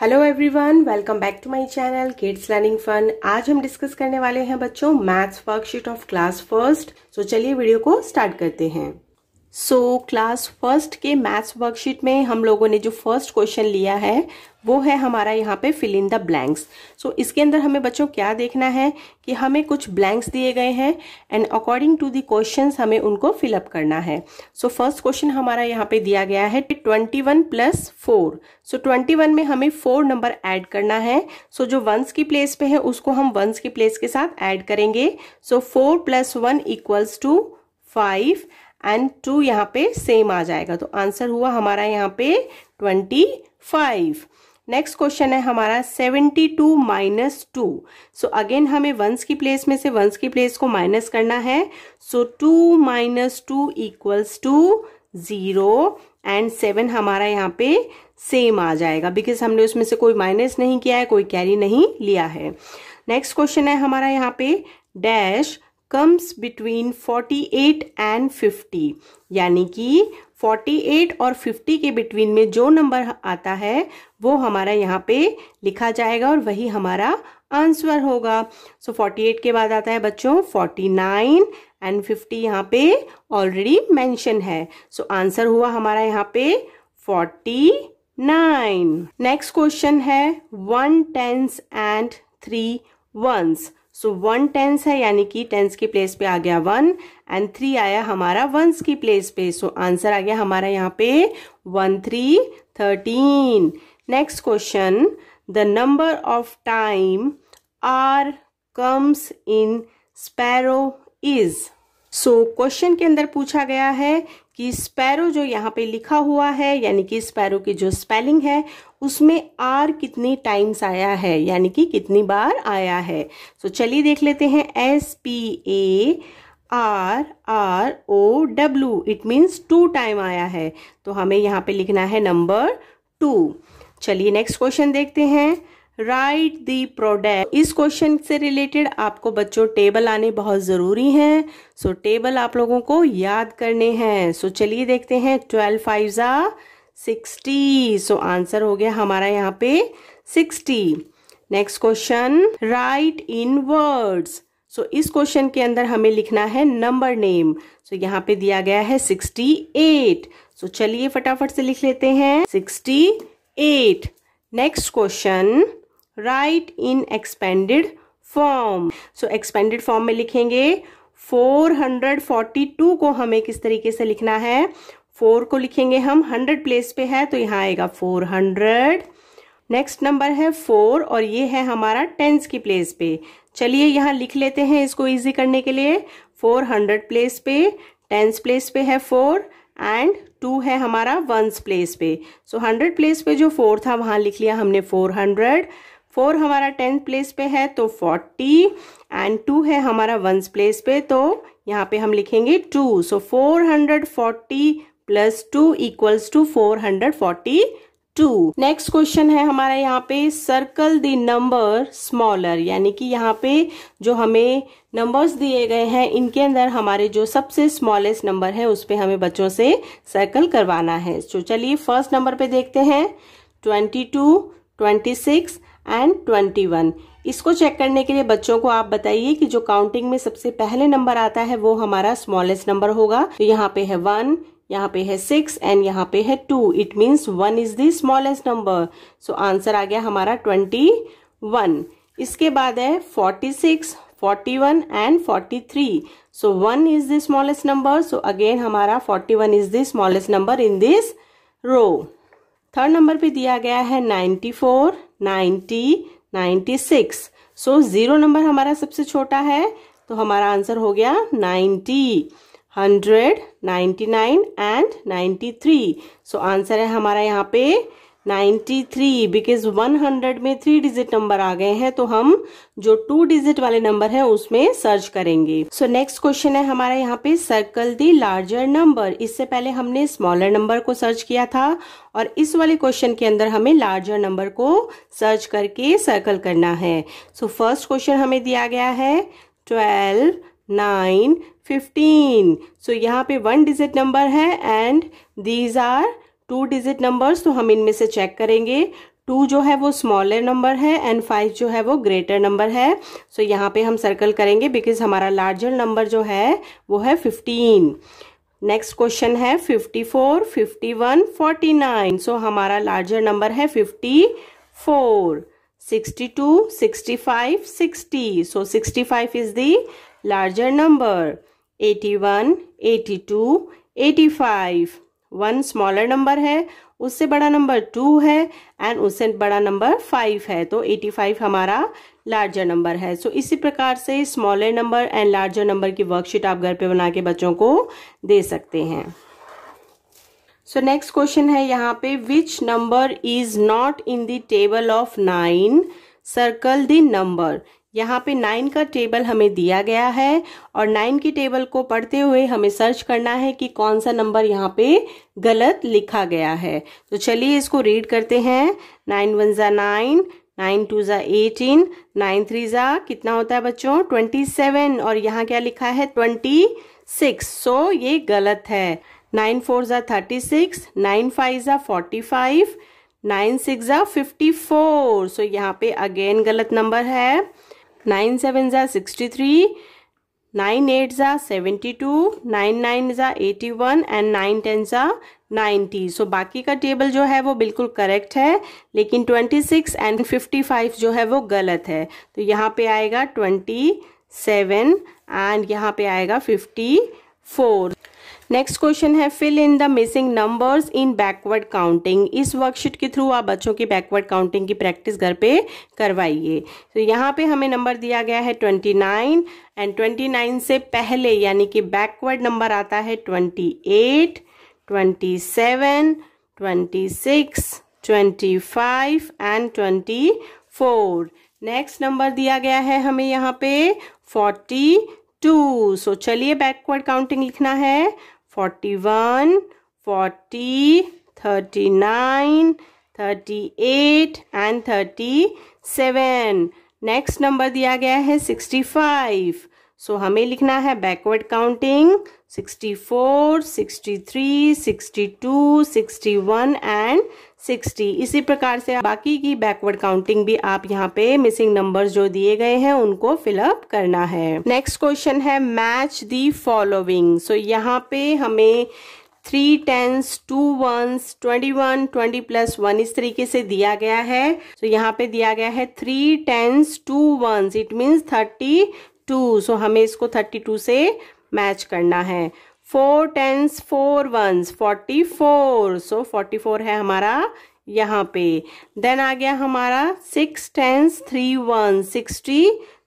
hello everyone welcome back to my channel kids learning fun आज हम discuss करने वाले हैं बच्चों maths worksheet of class first so चलिए वीडियो को स्टार्ट करते हैं सो क्लास फर्स्ट के मैथ्स वर्कशीट में हम लोगों ने जो फर्स्ट क्वेश्चन लिया है वो है हमारा यहाँ पे fill in the blanks so इसके अंदर हमें बच्चों क्या देखना है कि हमें कुछ ब्लैंक्स दिए गए हैं and according to the question हमें उनको फिलअप करना है सो फर्स्ट क्वेश्चन हमारा यहाँ पे दिया गया है twenty one plus four so twenty one में हमें फोर नंबर ऐड करना है सो so, जो वंस की प्लेस पे है उसको हम वंस की प्लेस के साथ ऐड करेंगे so four plus one equals to five and two यहाँ पे सेम आ जाएगा तो आंसर हुआ हमारा यहाँ पे ट्वेंटी फाइव नेक्स्ट क्वेश्चन है हमारा seventy two minus two so again हमें वंस की प्लेस में से वंस की प्लेस को माइनस करना है so two minus two equals to zero and seven हमारा यहाँ पे सेम आ जाएगा बिकॉज हमने उसमें से कोई माइनस नहीं किया है कोई कैरी नहीं लिया है नेक्स्ट क्वेश्चन है हमारा यहाँ पे डैश कम्स बिटवीन 48 एंड 50 यानी कि 48 और 50 के बिटवीन में जो नंबर आता है वो हमारा यहाँ पे लिखा जाएगा और वही हमारा आंसर होगा सो so, 48 के बाद आता है बच्चों 49 एंड 50 यहाँ पे ऑलरेडी मेंशन है सो so, आंसर हुआ हमारा यहाँ पे 49 नेक्स्ट क्वेश्चन है one tens and three ones so one tens है यानी कि टेंस की प्लेस पे आ गया वन एंड थ्री आया हमारा वंस की प्लेस पे सो so, आंसर आ गया हमारा यहाँ पे one three thirteen next question the number of time R comes in sparrow is so so, question के अंदर पूछा गया है कि स्पैरो जो यहाँ पे लिखा हुआ है यानी कि स्पैरो की जो स्पेलिंग है उसमें आर कितनी टाइम्स आया है यानी कि कितनी बार आया है सो so, चलिए देख लेते हैं S P A R R O W it means two time आया है तो हमें यहाँ पे लिखना है नंबर टू चलिए नेक्स्ट क्वेश्चन देखते हैं राइट दी प्रोडक्ट इस क्वेश्चन से रिलेटेड आपको बच्चों टेबल आने बहुत ज़रूरी हैं सो so, टेबल आप लोगों को याद करने हैं सो so, चलिए देखते हैं ट्वेल्व फाइव ज़ा सिक्सटी सो आंसर हो गया हमारा यहाँ पे sixty next question write in words so इस क्वेश्चन के अंदर हमें लिखना है नंबर नेम सो यहाँ पे दिया गया है सिक्सटी एट सो चलिए फटाफट से लिख लेते हैं sixty eight next question write in expanded form so expanded form में लिखेंगे 442 को हमें किस तरीके से लिखना है फोर को लिखेंगे हम हंड्रेड प्लेस पे है तो यहाँ आएगा फोर हंड्रेड नेक्स्ट नंबर है फोर और ये है हमारा टेंस की प्लेस पे चलिए यहाँ लिख लेते हैं इसको इजी करने के लिए फोर हंड्रेड प्लेस पे टेंस प्लेस पे है फोर एंड टू है हमारा वंस प्लेस पे सो so, हंड्रेड प्लेस पे जो फोर था वहाँ लिख लिया हमने फोर हंड्रेड फोर हमारा टेंथ प्लेस पे है तो फोर्टी एंड टू है हमारा वंस प्लेस पे तो यहाँ पे हम लिखेंगे two so four hundred forty plus two equals to four hundred forty two next question है हमारा यहाँ पे सर्कल द नंबर स्मॉलर यानी कि यहाँ पे जो हमें नंबर्स दिए गए हैं इनके अंदर हमारे जो सबसे स्मॉलेस्ट नंबर है उस पर हमें बच्चों से सर्कल करवाना है तो चलिए फर्स्ट नंबर पे देखते हैं twenty two twenty six and twenty one इसको चेक करने के लिए बच्चों को आप बताइए कि जो काउंटिंग में सबसे पहले नंबर आता है वो हमारा स्मॉलेस्ट नंबर होगा तो यहाँ पे है वन यहाँ पे है सिक्स एंड यहाँ पे है two it means one is the smallest number so answer आ गया हमारा ट्वेंटी वन इसके बाद है forty six forty one and forty three so one is the smallest number so again हमारा forty one is the smallest number in this row third number पे दिया गया है ninety four ninety ninety six so zero number हमारा सबसे छोटा है तो हमारा आंसर हो गया ninety hundred ninety nine and ninety three so answer है हमारा यहाँ पे 93 बिकॉज 100 में थ्री डिजिट नंबर आ गए हैं तो हम जो टू डिजिट वाले नंबर हैं उसमें सर्च करेंगे सो नेक्स्ट क्वेश्चन है हमारा यहाँ पे सर्कल दी लार्जर नंबर इससे पहले हमने स्मॉलर नंबर को सर्च किया था और इस वाले क्वेश्चन के अंदर हमें लार्जर नंबर को सर्च करके सर्कल करना है सो फर्स्ट क्वेश्चन हमें दिया गया है ट्वेल्व नाइन फिफ्टीन सो यहाँ पे वन डिजिट नंबर है and these are two digit numbers तो हम इनमें से चेक करेंगे टू जो है वो स्मॉलर नंबर है एंड फाइव जो है वो ग्रेटर नंबर है सो so, यहाँ पे हम सर्कल करेंगे बिकॉज हमारा लार्जर नंबर जो है वो है फिफ्टीन नेक्स्ट क्वेश्चन है fifty four fifty one forty nine so हमारा लार्जर नंबर है fifty four sixty two sixty five sixty so sixty five is the larger number eighty one eighty two eighty five one smaller number है उससे बड़ा number two है and उससे बड़ा number five है तो एटी फाइव हमारा लार्जर नंबर है सो so, इसी प्रकार से smaller number and larger number की वर्कशीट आप घर पे बना के बच्चों को दे सकते हैं सो नेक्स्ट क्वेश्चन है यहाँ पे which number is not in the table of nine circle the number यहाँ पे नाइन का टेबल हमें दिया गया है और नाइन की टेबल को पढ़ते हुए हमें सर्च करना है कि कौन सा नंबर यहाँ पे गलत लिखा गया है तो चलिए इसको रीड करते हैं नाइन वन ज़ा नाइन नाइन टू ज़ा एटीन नाइन थ्री ज़ा कितना होता है बच्चों ट्वेंटी सेवन और यहाँ क्या लिखा है ट्वेंटी सिक्स सो ये गलत है नाइन फोर ज़ा थर्टी सिक्स नाइन फाइव ज़ा फोर्टी फाइव नाइन सिक्स ज़ा फिफ्टी फोर सो यहाँ पे अगेन गलत नंबर है नाइन सेवन ज़ा सिक्सटी थ्री नाइन एट ज़ा सेवेंटी टू नाइन नाइन ज़ा eighty one and nine ten ज़ा नाइन्टी सो बाकी का टेबल जो है वो बिल्कुल करेक्ट है लेकिन twenty six and fifty five जो है वो गलत है तो यहाँ पे आएगा ट्वेंटी सेवन एंड यहाँ पे आएगा फिफ्टी फोर नेक्स्ट क्वेश्चन है fill in the missing numbers in backward counting इस वर्कशीट के थ्रू आप बच्चों की बैकवर्ड काउंटिंग की प्रैक्टिस घर पे करवाइए तो यहाँ पे हमें नंबर दिया गया है twenty nine and twenty nine से पहले यानी कि बैकवर्ड नंबर आता है twenty eight twenty seven twenty six twenty five and twenty four next number दिया गया है हमें यहाँ पे फोर्टी टू सो चलिए बैकवर्ड काउंटिंग लिखना है forty one forty thirty nine thirty eight and thirty seven next number दिया गया है सिक्सटी फाइव सो हमें लिखना है backward counting sixty four sixty three sixty two sixty one and sixty इसी प्रकार से बाकी की बैकवर्ड काउंटिंग भी आप यहाँ पे मिसिंग नंबर्स जो दिए गए हैं उनको फिलअप करना है नेक्स्ट क्वेश्चन है मैच दी फॉलोइंग सो यहाँ पे हमें three tens two ones twenty one twenty plus one इस तरीके से दिया गया है तो so, यहाँ पे दिया गया है three tens two ones it means thirty two so हमें इसको थर्टी टू से मैच करना है four tens four ones forty four so forty four है हमारा यहाँ पे देन आ गया हमारा six tens three one sixty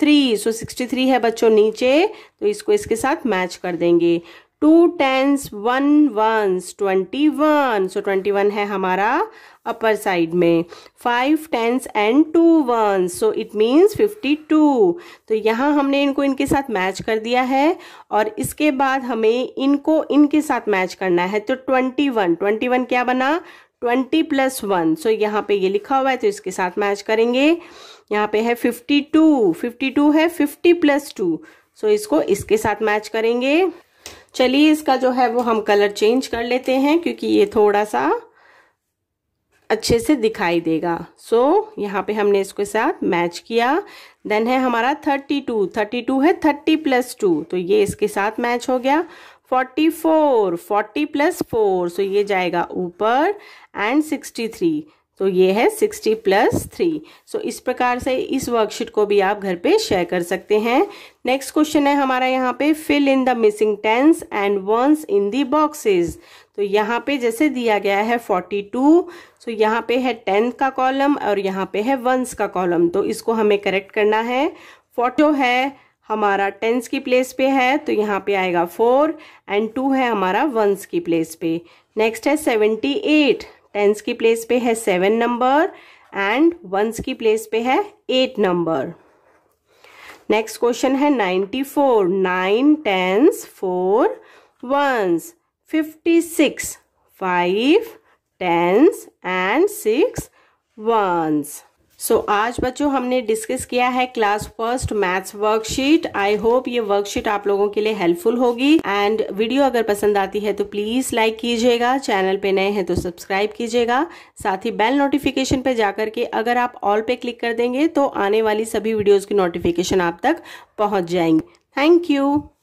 three so sixty three है बच्चों नीचे तो इसको इसके साथ मैच कर देंगे two tens one ones twenty one so twenty one है हमारा अपर साइड में five tens and two ones so it means fifty two तो यहाँ हमने इनको इनके साथ मैच कर दिया है और इसके बाद हमें इनको इनके साथ मैच करना है तो ट्वेंटी वन ट्वेंटी वन क्या बना ट्वेंटी प्लस वन सो यहाँ पे ये लिखा हुआ है तो इसके साथ मैच करेंगे यहाँ पे है फिफ्टी टू फिफ्टी टू है फिफ्टी प्लस टू सो इसको इसके साथ मैच करेंगे चलिए इसका जो है वो हम कलर चेंज कर लेते हैं क्योंकि ये थोड़ा सा अच्छे से दिखाई देगा सो so, यहाँ पे हमने इसके साथ मैच किया देन है हमारा 32 32 है 30 प्लस टू तो ये इसके साथ मैच हो गया 44 40 प्लस फोर सो ये जाएगा ऊपर एंड 63 तो ये है सिक्सटी प्लस थ्री सो इस प्रकार से इस वर्कशीट को भी आप घर पे शेयर कर सकते हैं नेक्स्ट क्वेश्चन है हमारा यहाँ पे fill in the missing tens and ones in the boxes तो यहाँ पे जैसे दिया गया है फोर्टी टू सो यहाँ पे है टेंथ का कॉलम और यहाँ पे है वंस का कॉलम तो इसको हमें करेक्ट करना है फोटो है हमारा टेंस की प्लेस पे है तो यहाँ पे आएगा फोर एंड टू है हमारा वंस की प्लेस पे नेक्स्ट है सेवेंटी एट टेंस की प्लेस पे है सेवन नंबर एंड वंस की प्लेस पे है एट नंबर नेक्स्ट क्वेश्चन है ninety four nine tens four ones fifty six five tens and six ones so so, आज बच्चों हमने डिस्कस किया है class first maths worksheet I hope ये वर्कशीट आप लोगों के लिए हेल्पफुल होगी एंड वीडियो अगर पसंद आती है तो प्लीज लाइक कीजिएगा चैनल पे नए हैं तो सब्सक्राइब कीजिएगा साथ ही बेल नोटिफिकेशन पे जाकर के अगर आप ऑल पे क्लिक कर देंगे तो आने वाली सभी वीडियोज की नोटिफिकेशन आप तक पहुंच जाएंगे थैंक यू